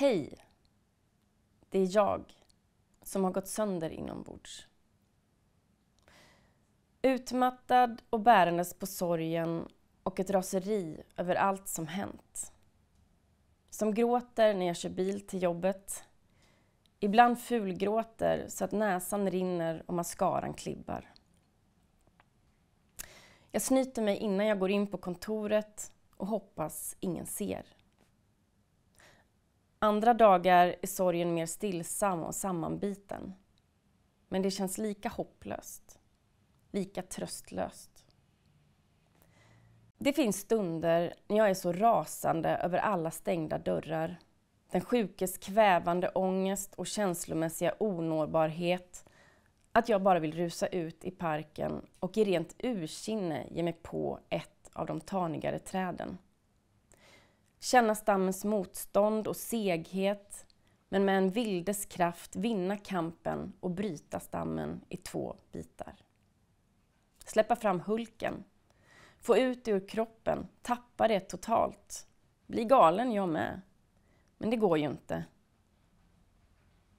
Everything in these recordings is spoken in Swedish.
Hej! Det är jag som har gått sönder inombords. Utmattad och bärandes på sorgen och ett raseri över allt som hänt. Som gråter när jag kör bil till jobbet. Ibland fulgråter så att näsan rinner och mascaran klibbar. Jag snyter mig innan jag går in på kontoret och hoppas ingen ser. Andra dagar är sorgen mer stillsam och sammanbiten. Men det känns lika hopplöst, lika tröstlöst. Det finns stunder när jag är så rasande över alla stängda dörrar. Den sjukes kvävande ångest och känslomässiga onåbarhet att jag bara vill rusa ut i parken och i rent ursinne ge mig på ett av de tanigare träden. Känna stammens motstånd och seghet, men med en vildes kraft vinna kampen och bryta stammen i två bitar. Släppa fram Hulken. Få ut det ur kroppen, tappa det totalt. Bli galen jag med. Men det går ju inte.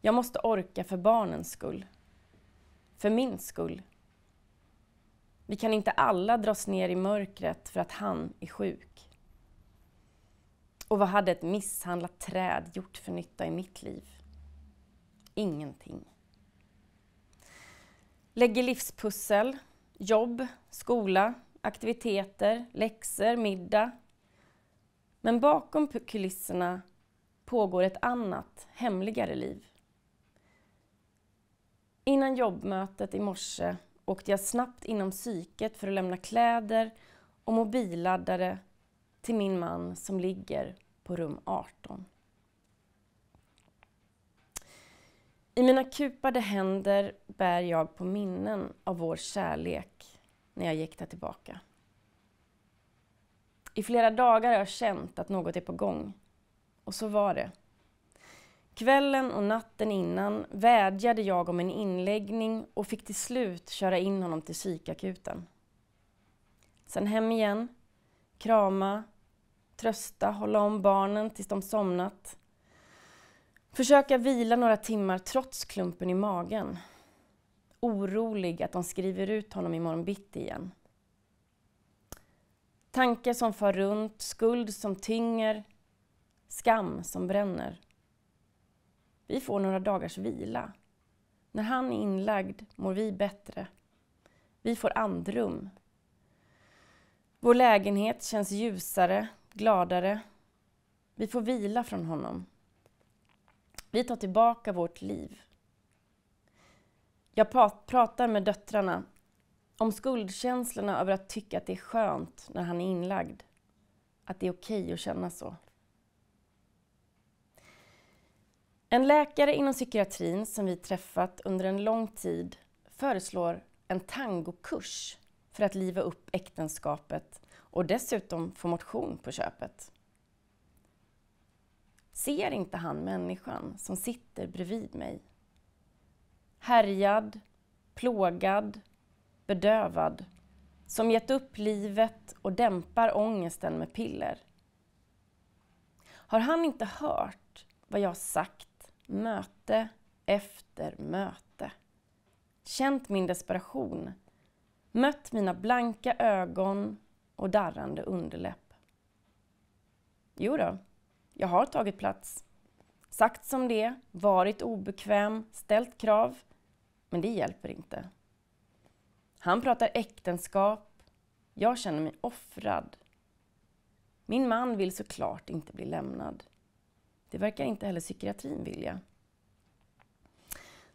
Jag måste orka för barnens skull. För min skull. Vi kan inte alla dras ner i mörkret för att han är sjuk. Och vad hade ett misshandlat träd gjort för nytta i mitt liv? Ingenting. Lägger livspussel, jobb, skola, aktiviteter, läxor, middag. Men bakom kulisserna pågår ett annat, hemligare liv. Innan jobbmötet i morse åkte jag snabbt inom psyket för att lämna kläder och mobilladdare till min man som ligger på rum 18. I mina kupade händer bär jag på minnen av vår kärlek när jag jäktar tillbaka. I flera dagar har jag känt att något är på gång. Och så var det. Kvällen och natten innan vädjade jag om en inläggning och fick till slut köra in honom till psykakuten. Sen hem igen, krama, trösta, hålla om barnen tills de somnat. Försöka vila några timmar trots klumpen i magen. Orolig att de skriver ut honom imorgon bitti igen. Tankar som far runt, skuld som tynger, skam som bränner. Vi får några dagars vila. När han är inlagd mår vi bättre. Vi får andrum. Vår lägenhet känns ljusare, gladare. Vi får vila från honom. Vi tar tillbaka vårt liv. Jag pratar med döttrarna om skuldkänslorna över att tycka att det är skönt när han är inlagd. Att det är okej okay att känna så. En läkare inom psykiatrin som vi träffat under en lång tid föreslår en tangokurs för att liva upp äktenskapet och dessutom få motion på köpet. Ser inte han människan som sitter bredvid mig? Härjad, plågad, bedövad, som gett upp livet och dämpar ångesten med piller. Har han inte hört vad jag sagt möte efter möte? Känt min desperation, mött mina blanka ögon och darrande underläpp. Jo då, jag har tagit plats. Sagt som det varit obekväm, ställt krav. Men det hjälper inte. Han pratar äktenskap. Jag känner mig offrad. Min man vill såklart inte bli lämnad. Det verkar inte heller psykiatrin vilja.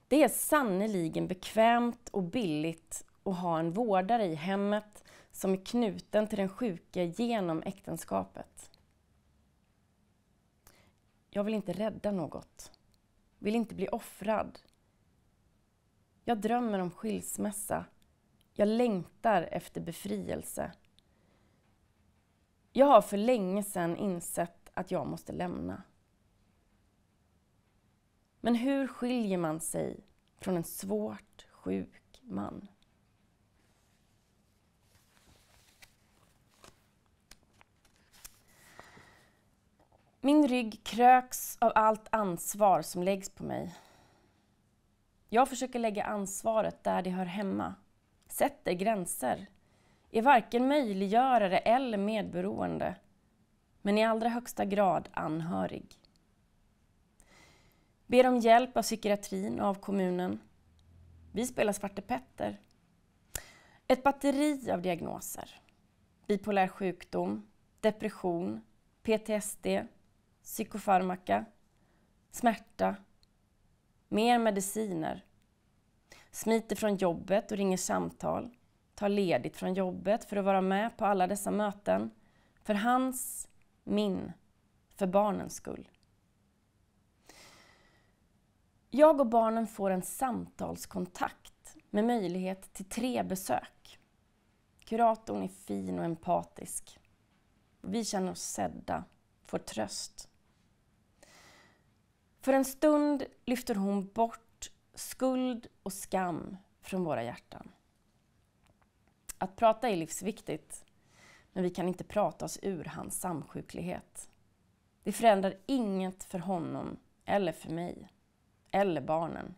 Det är sannoliken bekvämt och billigt att ha en vårdare i hemmet som är knuten till den sjuke genom äktenskapet. Jag vill inte rädda något. Vill inte bli offrad. Jag drömmer om skilsmässa. Jag längtar efter befrielse. Jag har för länge sedan insett att jag måste lämna. Men hur skiljer man sig från en svårt sjuk man? Min rygg kröks av allt ansvar som läggs på mig. Jag försöker lägga ansvaret där det hör hemma, sätter gränser, är varken möjliggörare eller medberoende, men i allra högsta grad anhörig. Ber om hjälp av psykiatrin och av kommunen. Vi spelar Svarte Petter. Ett batteri av diagnoser. Bipolär sjukdom, depression, PTSD, psykofarmaka, smärta, mer mediciner. Smiter från jobbet och ringer samtal. Tar ledigt från jobbet för att vara med på alla dessa möten. För hans, min, för barnens skull. Jag och barnen får en samtalskontakt med möjlighet till tre besök. Kuratorn är fin och empatisk. Vi känner oss sedda, får tröst för en stund lyfter hon bort skuld och skam från våra hjärtan. Att prata är livsviktigt, men vi kan inte prata oss ur hans samsjuklighet. Det förändrar inget för honom, eller för mig, eller barnen.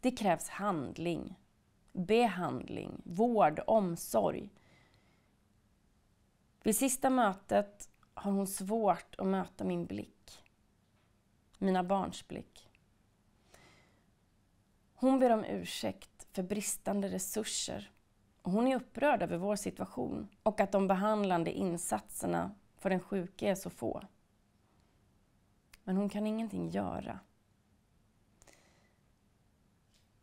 Det krävs handling, behandling, vård, omsorg. Vid sista mötet har hon svårt att möta min blick mina barns blick. Hon ber om ursäkt för bristande resurser hon är upprörd över vår situation och att de behandlande insatserna för den sjuke är så få. Men hon kan ingenting göra.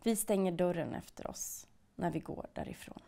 Vi stänger dörren efter oss när vi går därifrån.